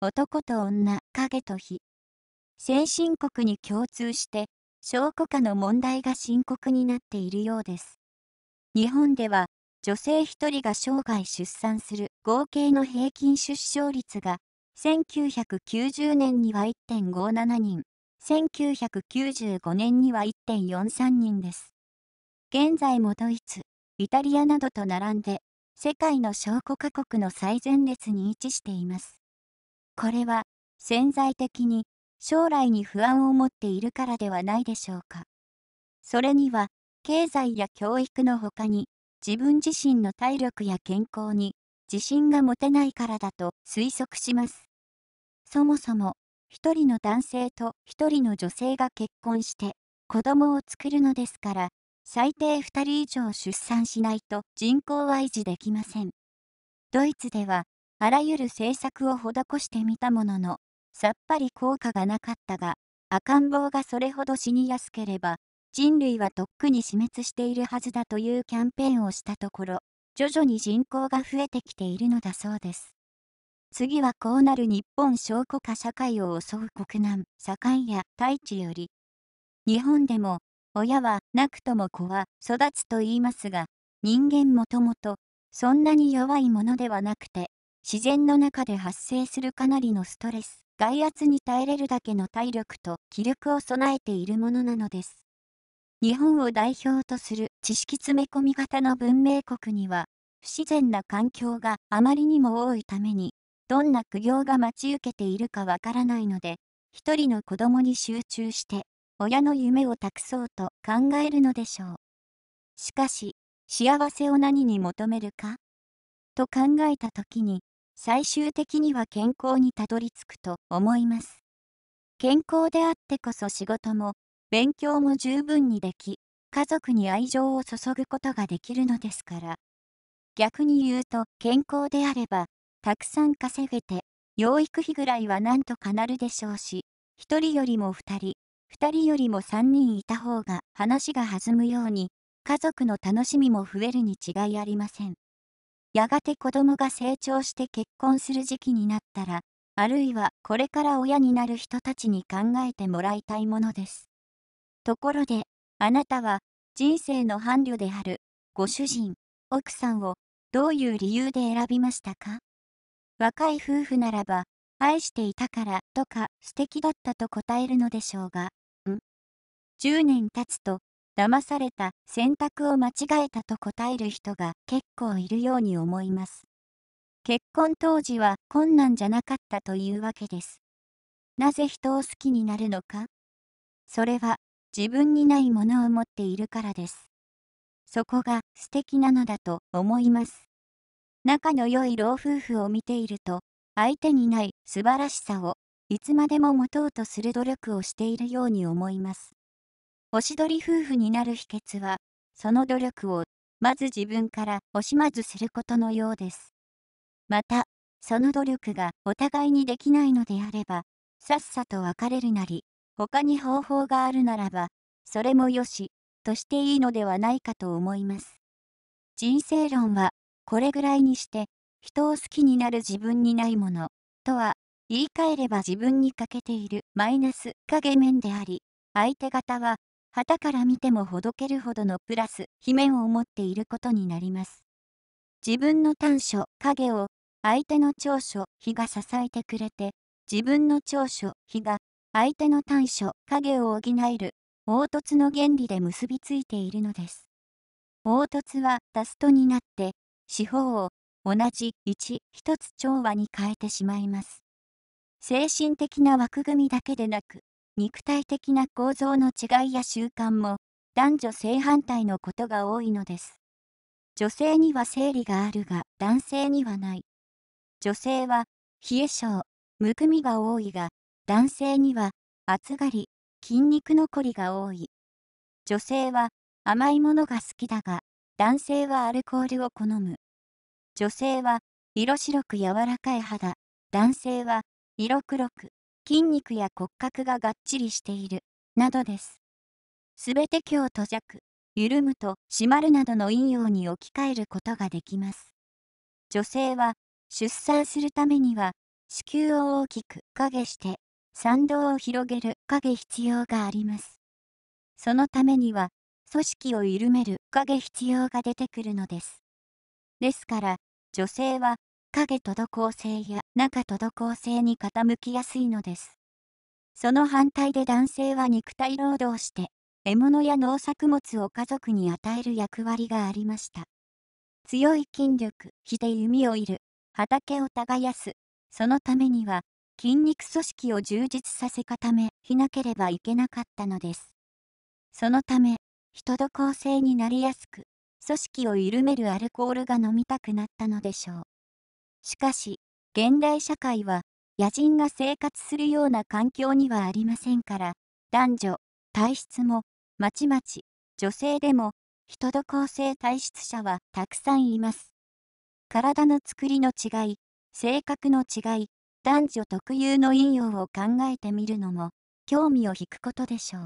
男と女、影と火。先進国に共通して、証拠化の問題が深刻になっているようです。日本では、女性1人が生涯出産する合計の平均出生率が、1990年には1.57人、1995年には1.43人です。現在もドイツ、イタリアなどと並んで、世界の証拠各国の最前列に位置しています。これは潜在的に将来に不安を持っているからではないでしょうか。それには経済や教育の他に自分自身の体力や健康に自信が持てないからだと推測します。そもそも一人の男性と一人の女性が結婚して子供を作るのですから最低2人以上出産しないと人口は維持できません。ドイツではあらゆる政策を施してみたものの、さっぱり効果がなかったが、赤ん坊がそれほど死にやすければ、人類はとっくに死滅しているはずだというキャンペーンをしたところ、徐々に人口が増えてきているのだそうです。次はこうなる日本証拠化社会を襲う国難、盛んや大地より。日本でも、親はなくとも子は育つと言いますが、人間もともと、そんなに弱いものではなくて、自然の中で発生するかなりのストレス、外圧に耐えれるだけの体力と気力を備えているものなのです。日本を代表とする知識詰め込み型の文明国には、不自然な環境があまりにも多いために、どんな苦行が待ち受けているかわからないので、一人の子供に集中して、親の夢を託そうと考えるのでしょう。しかし、幸せを何に求めるかと考えた時に、最終的には健康にたどり着くと思います。健康であってこそ仕事も勉強も十分にでき、家族に愛情を注ぐことができるのですから。逆に言うと健康であれば、たくさん稼げて、養育費ぐらいはなんとかなるでしょうし、1人よりも2人、2人よりも3人いた方が話が弾むように、家族の楽しみも増えるに違いありません。やがて子供が成長して結婚する時期になったら、あるいはこれから親になる人たちに考えてもらいたいものです。ところで、あなたは人生の伴侶であるご主人、奥さんをどういう理由で選びましたか若い夫婦ならば、愛していたからとか素敵だったと答えるのでしょうが、ん ?10 年経つと、騙された、選択を間違えたと答える人が結構いるように思います。結婚当時は困難じゃなかったというわけです。なぜ人を好きになるのかそれは自分にないものを持っているからです。そこが素敵なのだと思います。仲の良い老夫婦を見ていると、相手にない素晴らしさをいつまでも持とうとする努力をしているように思います。おしどり夫婦になる秘訣は、その努力を、まず自分から惜しまずすることのようです。また、その努力がお互いにできないのであれば、さっさと別れるなり、他に方法があるならば、それもよし、としていいのではないかと思います。人生論は、これぐらいにして、人を好きになる自分にないもの、とは、言い換えれば自分に欠けているマイナス影面であり、相手方は旗から見てもほどけるほどのプラス、悲鳴を持っていることになります。自分の短所、影を、相手の長所、日が支えてくれて、自分の長所、日が、相手の短所、影を補える、凹凸の原理で結びついているのです。凹凸はダストになって、四方を同じ1、1つ調和に変えてしまいます。精神的な枠組みだけでなく、肉体的な構造の違いや習慣も男女正反対のことが多いのです。女性には生理があるが男性にはない。女性は冷え性、むくみが多いが男性には暑がり、筋肉のこりが多い。女性は甘いものが好きだが男性はアルコールを好む。女性は色白く柔らかい肌、男性は色黒く筋肉や骨格ががっちりしている、などです。すべて強と弱、緩むと締まるなどの陰陽に置き換えることができます。女性は、出産するためには、子宮を大きく影して、賛同を広げる影必要があります。そのためには、組織を緩める影必要が出てくるのです。ですから、女性は影と土構性や中と土構性に傾きやすいのです。その反対で男性は肉体労働して、獲物や農作物を家族に与える役割がありました。強い筋力、火で弓を射る、畑を耕す、そのためには、筋肉組織を充実させ固め、火なければいけなかったのです。そのため、人と構成になりやすく、組織を緩めるアルコールが飲みたくなったのでしょう。しかし、現代社会は、野人が生活するような環境にはありませんから、男女、体質も、まちまち、女性でも、人と構成体質者はたくさんいます。体の作りの違い、性格の違い、男女特有の陰陽を考えてみるのも、興味を引くことでしょう。